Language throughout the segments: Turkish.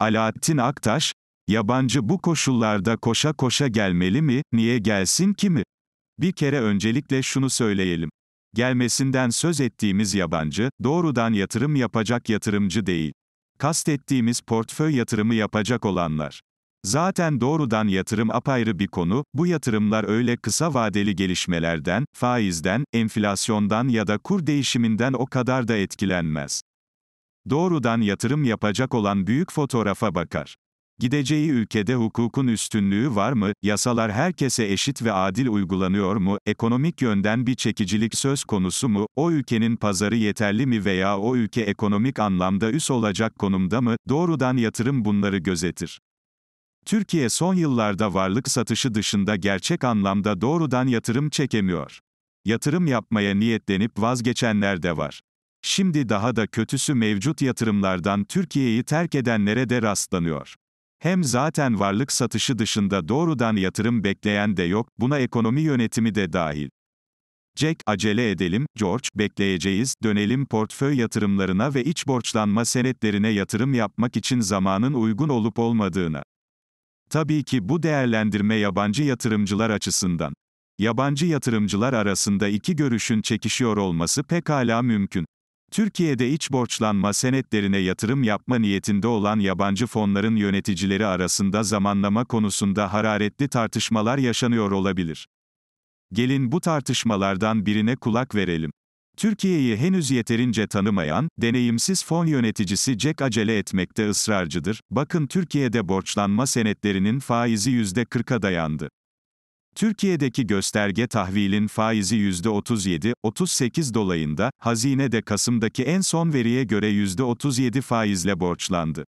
Alaaddin Aktaş, yabancı bu koşullarda koşa koşa gelmeli mi, niye gelsin ki mi? Bir kere öncelikle şunu söyleyelim. Gelmesinden söz ettiğimiz yabancı, doğrudan yatırım yapacak yatırımcı değil. Kastettiğimiz portföy yatırımı yapacak olanlar. Zaten doğrudan yatırım apayrı bir konu, bu yatırımlar öyle kısa vadeli gelişmelerden, faizden, enflasyondan ya da kur değişiminden o kadar da etkilenmez doğrudan yatırım yapacak olan büyük fotoğrafa bakar. Gideceği ülkede hukukun üstünlüğü var mı, yasalar herkese eşit ve adil uygulanıyor mu, ekonomik yönden bir çekicilik söz konusu mu, o ülkenin pazarı yeterli mi veya o ülke ekonomik anlamda üs olacak konumda mı, doğrudan yatırım bunları gözetir. Türkiye son yıllarda varlık satışı dışında gerçek anlamda doğrudan yatırım çekemiyor. Yatırım yapmaya niyetlenip vazgeçenler de var. Şimdi daha da kötüsü mevcut yatırımlardan Türkiye'yi terk edenlere de rastlanıyor. Hem zaten varlık satışı dışında doğrudan yatırım bekleyen de yok, buna ekonomi yönetimi de dahil. Jack, acele edelim, George, bekleyeceğiz, dönelim portföy yatırımlarına ve iç borçlanma senetlerine yatırım yapmak için zamanın uygun olup olmadığına. Tabii ki bu değerlendirme yabancı yatırımcılar açısından. Yabancı yatırımcılar arasında iki görüşün çekişiyor olması pekala mümkün. Türkiye'de iç borçlanma senetlerine yatırım yapma niyetinde olan yabancı fonların yöneticileri arasında zamanlama konusunda hararetli tartışmalar yaşanıyor olabilir. Gelin bu tartışmalardan birine kulak verelim. Türkiye'yi henüz yeterince tanımayan, deneyimsiz fon yöneticisi Jack acele etmekte ısrarcıdır. Bakın Türkiye'de borçlanma senetlerinin faizi %40'a dayandı. Türkiye'deki gösterge tahvilin faizi %37-38 dolayında, hazine de Kasım'daki en son veriye göre %37 faizle borçlandı.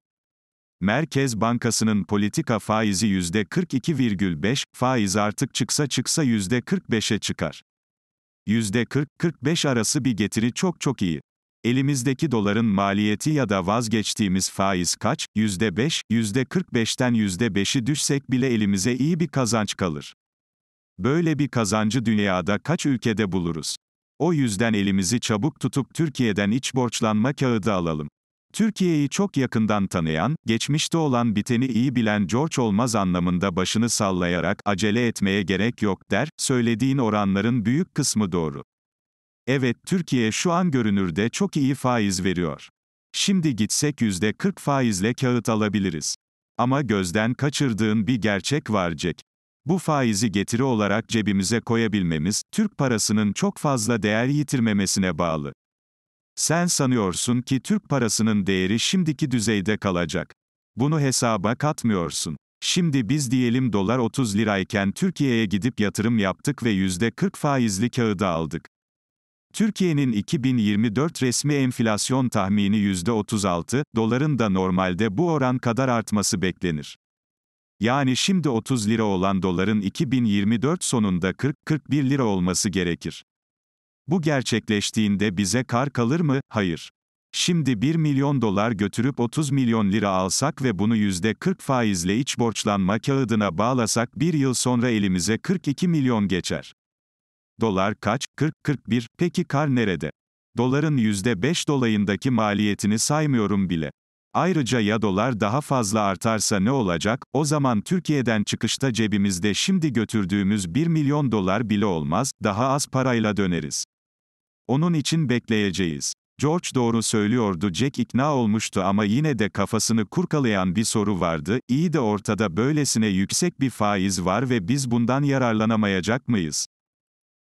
Merkez Bankası'nın politika faizi %42,5, faiz artık çıksa çıksa %45'e çıkar. %40-45 arası bir getiri çok çok iyi. Elimizdeki doların maliyeti ya da vazgeçtiğimiz faiz kaç? %5, %45'ten %5'i düşsek bile elimize iyi bir kazanç kalır. Böyle bir kazancı dünyada kaç ülkede buluruz? O yüzden elimizi çabuk tutup Türkiye'den iç borçlanma kağıdı alalım. Türkiye'yi çok yakından tanıyan, geçmişte olan biteni iyi bilen George Olmaz anlamında başını sallayarak acele etmeye gerek yok der, söylediğin oranların büyük kısmı doğru. Evet Türkiye şu an görünürde çok iyi faiz veriyor. Şimdi gitsek %40 faizle kağıt alabiliriz. Ama gözden kaçırdığın bir gerçek var Jack. Bu faizi getiri olarak cebimize koyabilmemiz, Türk parasının çok fazla değer yitirmemesine bağlı. Sen sanıyorsun ki Türk parasının değeri şimdiki düzeyde kalacak. Bunu hesaba katmıyorsun. Şimdi biz diyelim dolar 30 lirayken Türkiye'ye gidip yatırım yaptık ve %40 faizli kağıdı aldık. Türkiye'nin 2024 resmi enflasyon tahmini %36, doların da normalde bu oran kadar artması beklenir. Yani şimdi 30 lira olan doların 2024 sonunda 40-41 lira olması gerekir. Bu gerçekleştiğinde bize kar kalır mı? Hayır. Şimdi 1 milyon dolar götürüp 30 milyon lira alsak ve bunu %40 faizle iç borçlanma kağıdına bağlasak bir yıl sonra elimize 42 milyon geçer. Dolar kaç? 40-41. Peki kar nerede? Doların %5 dolayındaki maliyetini saymıyorum bile. Ayrıca ya dolar daha fazla artarsa ne olacak? O zaman Türkiye'den çıkışta cebimizde şimdi götürdüğümüz 1 milyon dolar bile olmaz, daha az parayla döneriz. Onun için bekleyeceğiz. George doğru söylüyordu Jack ikna olmuştu ama yine de kafasını kurkalayan bir soru vardı, İyi de ortada böylesine yüksek bir faiz var ve biz bundan yararlanamayacak mıyız?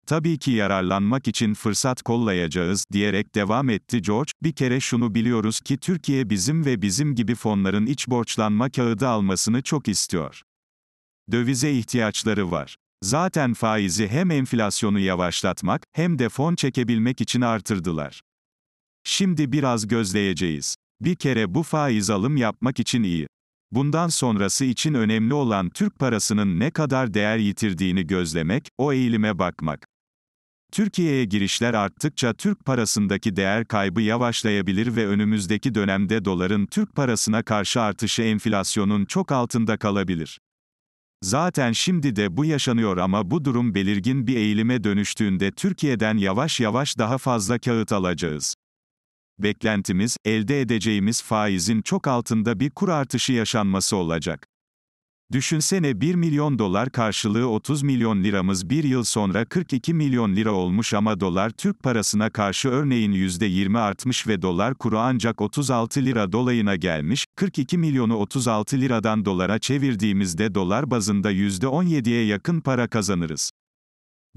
Tabii ki yararlanmak için fırsat kollayacağız diyerek devam etti George. Bir kere şunu biliyoruz ki Türkiye bizim ve bizim gibi fonların iç borçlanma kağıdı almasını çok istiyor. Dövize ihtiyaçları var. Zaten faizi hem enflasyonu yavaşlatmak hem de fon çekebilmek için artırdılar. Şimdi biraz gözleyeceğiz. Bir kere bu faiz alım yapmak için iyi. Bundan sonrası için önemli olan Türk parasının ne kadar değer yitirdiğini gözlemek, o eğilime bakmak. Türkiye'ye girişler arttıkça Türk parasındaki değer kaybı yavaşlayabilir ve önümüzdeki dönemde doların Türk parasına karşı artışı enflasyonun çok altında kalabilir. Zaten şimdi de bu yaşanıyor ama bu durum belirgin bir eğilime dönüştüğünde Türkiye'den yavaş yavaş daha fazla kağıt alacağız beklentimiz, elde edeceğimiz faizin çok altında bir kur artışı yaşanması olacak. Düşünsene 1 milyon dolar karşılığı 30 milyon liramız bir yıl sonra 42 milyon lira olmuş ama dolar Türk parasına karşı örneğin %20 artmış ve dolar kuru ancak 36 lira dolayına gelmiş, 42 milyonu 36 liradan dolara çevirdiğimizde dolar bazında %17'ye yakın para kazanırız.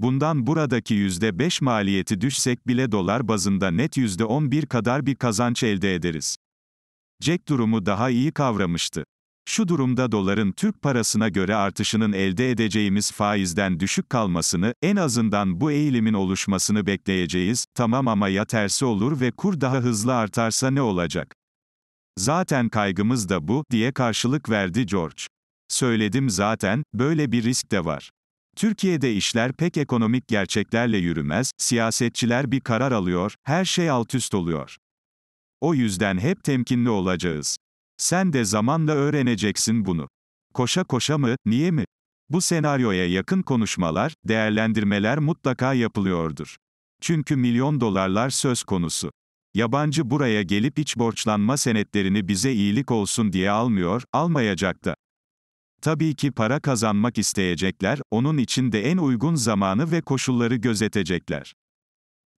Bundan buradaki %5 maliyeti düşsek bile dolar bazında net %11 kadar bir kazanç elde ederiz. Jack durumu daha iyi kavramıştı. Şu durumda doların Türk parasına göre artışının elde edeceğimiz faizden düşük kalmasını, en azından bu eğilimin oluşmasını bekleyeceğiz, tamam ama ya tersi olur ve kur daha hızlı artarsa ne olacak? Zaten kaygımız da bu, diye karşılık verdi George. Söyledim zaten, böyle bir risk de var. Türkiye'de işler pek ekonomik gerçeklerle yürümez, siyasetçiler bir karar alıyor, her şey altüst oluyor. O yüzden hep temkinli olacağız. Sen de zamanla öğreneceksin bunu. Koşa koşa mı, niye mi? Bu senaryoya yakın konuşmalar, değerlendirmeler mutlaka yapılıyordur. Çünkü milyon dolarlar söz konusu. Yabancı buraya gelip iç borçlanma senetlerini bize iyilik olsun diye almıyor, almayacak da. Tabii ki para kazanmak isteyecekler, onun için de en uygun zamanı ve koşulları gözetecekler.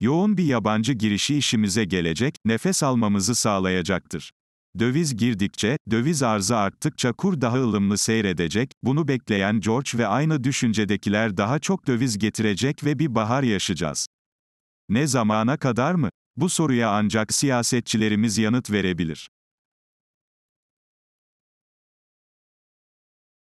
Yoğun bir yabancı girişi işimize gelecek, nefes almamızı sağlayacaktır. Döviz girdikçe, döviz arzı arttıkça kur daha ılımlı seyredecek, bunu bekleyen George ve aynı düşüncedekiler daha çok döviz getirecek ve bir bahar yaşayacağız. Ne zamana kadar mı? Bu soruya ancak siyasetçilerimiz yanıt verebilir.